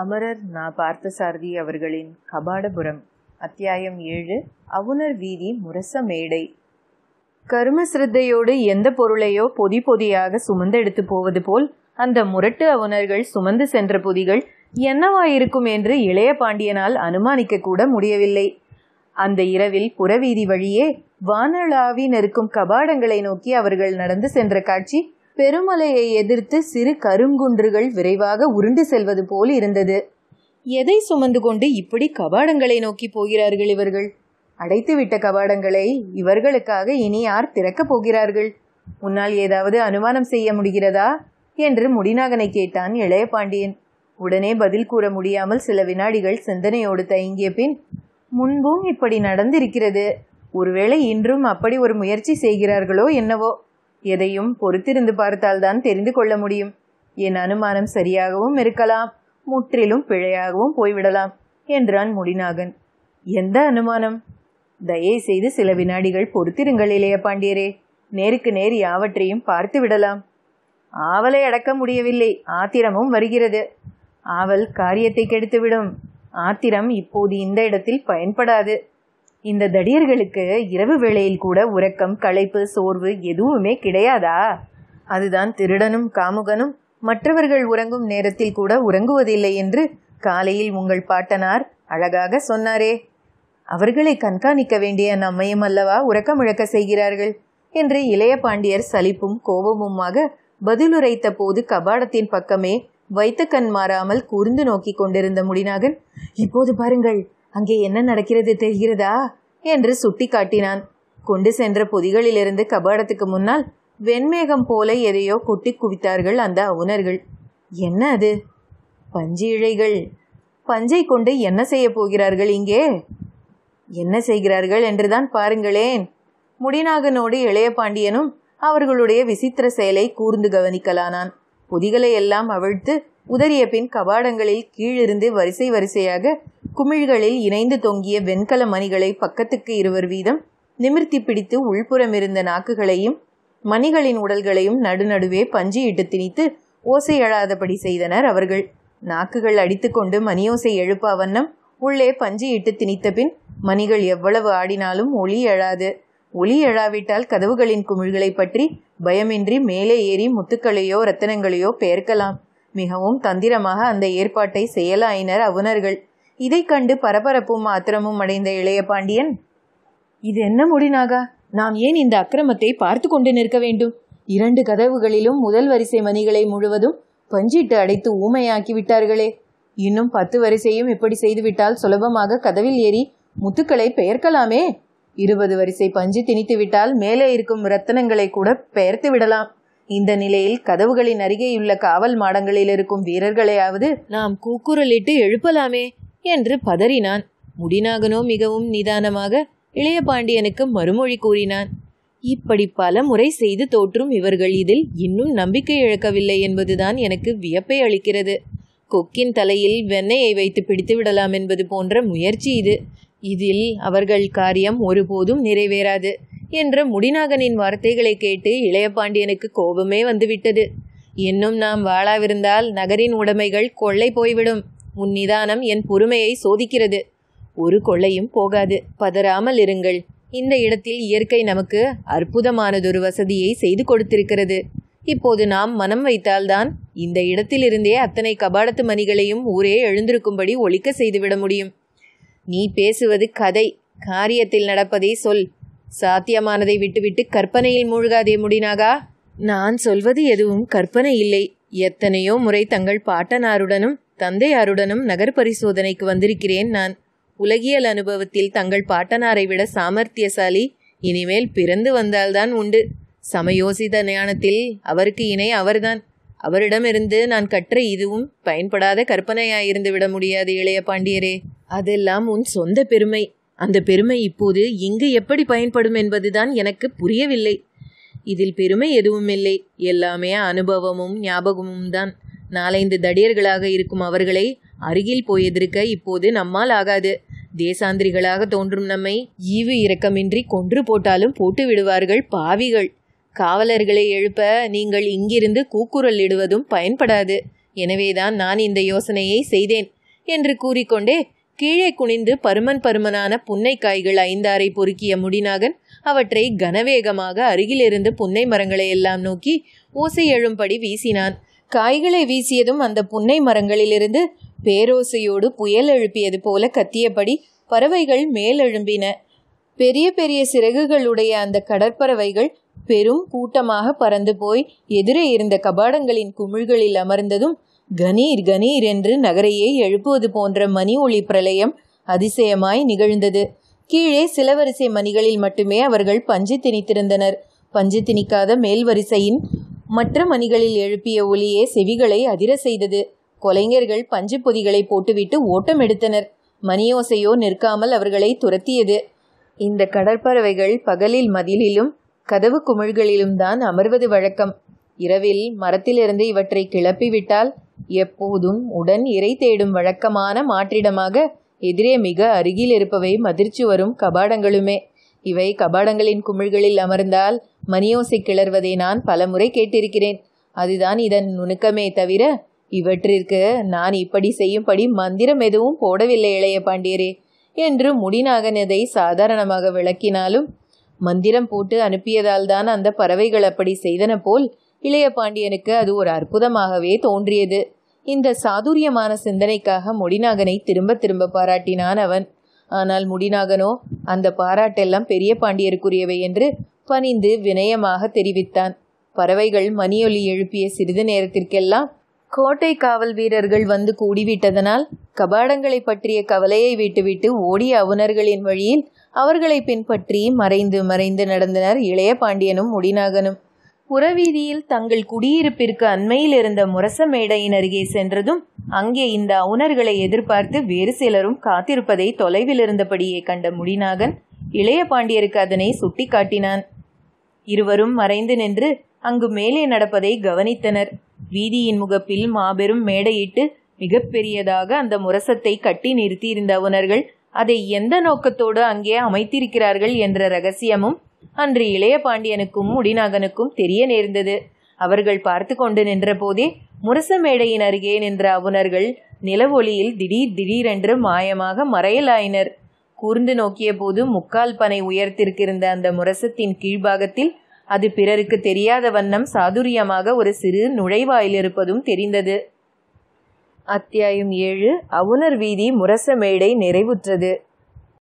அமரர் நா பார்த்தசாரதி அவர்களின் கபாடபுரம் அத்தியாயம் ஏழு அவுணர் வீதி முரச மேடை கரும சிரத்தையோடு எந்த பொருளையோ பொதி பொதியாக சுமந்து எடுத்து போவது போல் அந்த முரட்டு அவுணர்கள் சுமந்து சென்ற பொதிகள் என்னவாயிருக்கும் என்று இளைய பாண்டியனால் அனுமானிக்க கூட முடியவில்லை அந்த இரவில் புறவீதி வழியே வானளாவி நெருக்கும் கபாடங்களை நோக்கி அவர்கள் நடந்து சென்ற காட்சி பெருமலையை எதிர்த்து சிறு கருங்குன்றுகள் விரைவாக உருண்டு செல்வது போல் இருந்தது எதை சுமந்து கொண்டு இப்படி கபாடங்களை நோக்கி போகிறார்கள் இவர்கள் அடைத்துவிட்ட கபாடங்களை இவர்களுக்காக இனி யார் திறக்கப் போகிறார்கள் உன்னால் ஏதாவது அனுமானம் செய்ய முடிகிறதா என்று முடிநாகனை கேட்டான் பாண்டியன் உடனே பதில் கூற முடியாமல் சில வினாடிகள் சிந்தனையோடு தயங்கிய பின் முன்பும் இப்படி நடந்திருக்கிறது ஒருவேளை இன்றும் அப்படி ஒரு முயற்சி செய்கிறார்களோ என்னவோ எதையும் பொறுத்திருந்து பார்த்தால்தான் தெரிந்து கொள்ள முடியும் என் அனுமானம் சரியாகவும் இருக்கலாம் முற்றிலும் பிழையாகவும் போய்விடலாம் என்றான் முடிநாகன் எந்த அனுமானம் தயவு செய்து சில வினாடிகள் பொறுத்திருங்கள் இளைய பாண்டியரே நேருக்கு நேர் யாவற்றையும் பார்த்து விடலாம் ஆவலை அடக்க முடியவில்லை ஆத்திரமும் வருகிறது ஆவல் காரியத்தை கெடுத்துவிடும் ஆத்திரம் இப்போது இந்த இடத்தில் பயன்படாது இந்த தடியர்களுக்கு இரவு வேளையில் கூட உறக்கம் களைப்பு சோர்வு எதுவுமே கிடையாதா அதுதான் திருடனும் காமுகனும் மற்றவர்கள் உறங்கும் நேரத்தில் கூட உறங்குவதில்லை என்று காலையில் உங்கள் பாட்டனார் அழகாக சொன்னாரே அவர்களை கண்காணிக்க வேண்டிய நம்மையும் அல்லவா உறக்கமிழக்க செய்கிறார்கள் என்று இளைய பாண்டியர் சலிப்பும் கோபமுமாக பதிலுரைத்த போது கபாடத்தின் பக்கமே வைத்த கண் மாறாமல் கூர்ந்து நோக்கி கொண்டிருந்த முடிநாகன் இப்போது பாருங்கள் அங்கே என்ன நடக்கிறது தெரிகிறதா என்று சுட்டி காட்டினான் கொண்டு சென்ற பொதிகளிலிருந்து கபாடத்துக்கு முன்னால் வெண்மேகம் போல எதையோ கொட்டி குவித்தார்கள் அந்த அவுணர்கள் என்ன அது பஞ்சு இழைகள் பஞ்சை கொண்டு என்ன செய்ய போகிறார்கள் இங்கே என்ன செய்கிறார்கள் என்றுதான் பாருங்களேன் முடிநாகனோடு இளைய பாண்டியனும் அவர்களுடைய விசித்திர செயலை கூர்ந்து கவனிக்கலானான் பொதிகளை எல்லாம் அவிழ்த்து உதறிய பின் கபாடங்களில் கீழிருந்து வரிசை வரிசையாக குமிழ்களில் இணைந்து தொங்கிய வெண்கல மணிகளை பக்கத்துக்கு இருவர் வீதம் நிமிர்த்தி பிடித்து உள்புறம் இருந்த நாக்குகளையும் மணிகளின் உடல்களையும் நடுநடுவே பஞ்சு இட்டு திணித்து ஓசை எழாதபடி செய்தனர் அவர்கள் நாக்குகள் அடித்துக்கொண்டு மணியோசை எழுப்ப வண்ணம் உள்ளே பஞ்சு இட்டு திணித்த பின் மணிகள் எவ்வளவு ஆடினாலும் ஒளி எழாது ஒளி எழாவிட்டால் கதவுகளின் குமிழ்களை பற்றி பயமின்றி மேலே ஏறி முத்துக்களையோ ரத்தனங்களையோ பெயர்க்கலாம் மிகவும் தந்திரமாக அந்த ஏற்பாட்டை செயலாயினர் அவுணர்கள் இதை கண்டு பரபரப்பும் ஆத்திரமும் அடைந்த இளைய பாண்டியன் இது என்ன முடினாகா நாம் ஏன் இந்த அக்கிரமத்தை பார்த்து கொண்டு நிற்க வேண்டும் இரண்டு கதவுகளிலும் முதல் வரிசை மணிகளை முழுவதும் பஞ்சிட்டு அடைத்து ஊமையாக்கி விட்டார்களே இன்னும் பத்து வரிசையும் இப்படி செய்துவிட்டால் சுலபமாக கதவில் ஏறி முத்துக்களை பெயர்க்கலாமே இருபது வரிசை பஞ்சு திணித்து விட்டால் மேலே இருக்கும் ரத்தனங்களை கூட பெயர்த்து விடலாம் இந்த நிலையில் கதவுகளின் அருகேயுள்ள காவல் மாடங்களில் இருக்கும் வீரர்களையாவது நாம் கூக்குரலிட்டு எழுப்பலாமே என்று பதறினான் முடிநாகனோ மிகவும் நிதானமாக இளைய பாண்டியனுக்கு மறுமொழி கூறினான் இப்படி பல முறை செய்து தோற்றும் இவர்கள் இதில் இன்னும் நம்பிக்கை இழக்கவில்லை என்பதுதான் எனக்கு வியப்பை அளிக்கிறது கொக்கின் தலையில் வெண்ணெயை வைத்து பிடித்து விடலாம் என்பது போன்ற முயற்சி இது இதில் அவர்கள் காரியம் ஒருபோதும் நிறைவேறாது என்ற முடிநாகனின் வார்த்தைகளை கேட்டு இளையபாண்டியனுக்கு கோபமே வந்துவிட்டது இன்னும் நாம் வாழாவிருந்தால் நகரின் உடைமைகள் கொள்ளை போய்விடும் உன் நிதானம் என் பொறுமையை சோதிக்கிறது ஒரு கொள்ளையும் போகாது பதறாமல் இருங்கள் இந்த இடத்தில் இயற்கை நமக்கு அற்புதமானதொரு வசதியை செய்து கொடுத்திருக்கிறது இப்போது நாம் மனம் வைத்தால்தான் இந்த இடத்திலிருந்தே அத்தனை கபாடத்து மணிகளையும் ஊரே எழுந்திருக்கும்படி ஒழிக்க செய்துவிட முடியும் நீ பேசுவது கதை காரியத்தில் நடப்பதை சொல் சாத்தியமானதை விட்டுவிட்டு கற்பனையில் மூழ்காதே முடினாகா நான் சொல்வது எதுவும் கற்பனை இல்லை எத்தனையோ முறை தங்கள் பாட்டனாருடனும் தந்தையாருடனும் நகர் பரிசோதனைக்கு வந்திருக்கிறேன் நான் உலகியல் அனுபவத்தில் தங்கள் பாட்டனாரை விட சாமர்த்தியசாலி இனிமேல் பிறந்து வந்தால்தான் உண்டு சமயோசித ஞானத்தில் அவருக்கு இணை அவர்தான் அவரிடமிருந்து நான் கற்ற இதுவும் பயன்படாத கற்பனையாயிருந்து விட முடியாது இளைய பாண்டியரே அதெல்லாம் உன் சொந்த பெருமை அந்த பெருமை இப்போது இங்கு எப்படி பயன்படும் என்பதுதான் எனக்கு புரியவில்லை இதில் பெருமை எதுவும் இல்லை எல்லாமே அனுபவமும் ஞாபகமும் தான் நாலைந்து தடியர்களாக இருக்கும் அவர்களை அருகில் போய் எதிர்க்க இப்போது நம்மால் ஆகாது தேசாந்திரிகளாக தோன்றும் நம்மை ஈவு இரக்கமின்றி கொன்று போட்டாலும் போட்டு விடுவார்கள் பாவிகள் காவலர்களை எழுப்ப நீங்கள் இங்கிருந்து கூக்குரல் இடுவதும் பயன்படாது எனவேதான் நான் இந்த யோசனையை செய்தேன் என்று கூறிக்கொண்டே கீழே குனிந்து பருமன் பருமனான புன்னைக்காய்கள் ஐந்தாரை பொறுக்கிய முடிநாகன் அவற்றை கனவேகமாக அருகிலிருந்து புன்னை மரங்களை எல்லாம் நோக்கி ஓசை எழும்படி வீசினான் காய்களை வீசியதும் அந்த புன்னை மரங்களிலிருந்து பேரோசையோடு புயல் எழுப்பியது போல கத்தியபடி பறவைகள் மேலெழும்பின பெரிய பெரிய சிறகுகளுடைய அந்த கடற்பறவைகள் பெரும் கூட்டமாக பறந்து போய் எதிரே இருந்த கபாடங்களின் குமிழ்களில் அமர்ந்ததும் கணீர் கணீர் என்று நகரையே எழுப்புவது போன்ற மணி ஒளி பிரளயம் அதிசயமாய் நிகழ்ந்தது கீழே சில வரிசை மணிகளில் மட்டுமே அவர்கள் பஞ்சு திணித்திருந்தனர் பஞ்சு திணிக்காத மேல் வரிசையின் மற்ற மணிகளில் எழுப்பிய ஒலியே செவிகளை அதிர செய்தது கொலைஞர்கள் பஞ்சு பொதிகளை போட்டுவிட்டு ஓட்டம் எடுத்தனர் மணியோசையோ நிற்காமல் அவர்களை துரத்தியது இந்த கடற்பறவைகள் பகலில் மதிலிலும் கதவு குமிழ்களிலும் தான் அமர்வது வழக்கம் இரவில் மரத்திலிருந்து இவற்றை கிளப்பிவிட்டால் எப்போதும் உடன் இறை தேடும் வழக்கமான மாற்றிடமாக எதிரே மிக அருகில் இருப்பவை மதிர்ச்சி வரும் கபாடங்களுமே இவை கபாடங்களின் குமிழ்களில் அமர்ந்தால் மணியோசை கிளர்வதை நான் பலமுறை கேட்டிருக்கிறேன் அதுதான் இதன் நுணுக்கமே தவிர இவற்றிற்கு நான் இப்படி செய்யும்படி மந்திரம் எதுவும் போடவில்லை இளைய பாண்டியரே என்று முடிநாகனதை சாதாரணமாக விளக்கினாலும் மந்திரம் போட்டு அனுப்பியதால் தான் அந்த பறவைகள் அப்படி செய்தன போல் இளைய பாண்டியனுக்கு அது ஒரு அற்புதமாகவே தோன்றியது இந்த சாதுரியமான சிந்தனைக்காக முடிநாகனை திரும்ப திரும்ப பாராட்டினான் அவன் ஆனால் முடிநாகனோ அந்த பாராட்டெல்லாம் பெரிய பாண்டியருக்குரியவை என்று பணிந்து வினயமாக தெரிவித்தான் பறவைகள் மணியொலி எழுப்பிய சிறிது நேரத்திற்கெல்லாம் கோட்டை காவல் வீரர்கள் வந்து கூடிவிட்டதனால் கபாடங்களை பற்றிய கவலையை விட்டுவிட்டு ஓடிய அவுணர்களின் வழியில் அவர்களை பின்பற்றி மறைந்து மறைந்து நடந்தனர் இளைய பாண்டியனும் முடிநாகனும் புறவீதியில் தங்கள் குடியிருப்பிற்கு அண்மையில் இருந்த முரச மேடையின் அருகே சென்றதும் அங்கே இந்த அவுணர்களை எதிர்பார்த்து வேறு சிலரும் காத்திருப்பதை தொலைவில் இருந்தபடியே கண்ட முடிநாகன் இளைய பாண்டியருக்கு அதனை சுட்டி காட்டினான் இருவரும் மறைந்து நின்று அங்கு மேலே நடப்பதை கவனித்தனர் வீதியின் முகப்பில் மாபெரும் மேடையிட்டு மிகப்பெரியதாக அந்த முரசத்தை கட்டி நிறுத்தியிருந்த அவுணர்கள் அதை எந்த நோக்கத்தோடு அங்கே அமைத்திருக்கிறார்கள் என்ற ரகசியமும் அன்று இளைய பாண்டியனுக்கும் முடிநாகனுக்கும் தெரிய நேர்ந்தது அவர்கள் பார்த்து கொண்டு நின்றபோதே முரச மேடையின் அருகே நின்ற அவுணர்கள் நிலவொளியில் திடீர் திடீரென்று மாயமாக மறையலாயினர் கூர்ந்து நோக்கிய போது முக்கால் பனை உயர்த்திருக்கிருந்த அந்த முரசத்தின் கீழ்பாகத்தில் அது பிறருக்கு தெரியாத வண்ணம் சாதுரியமாக ஒரு சிறு நுழைவாயில் இருப்பதும் தெரிந்தது அத்தியாயம் ஏழு அவுணர் வீதி முரச மேடை நிறைவுற்றது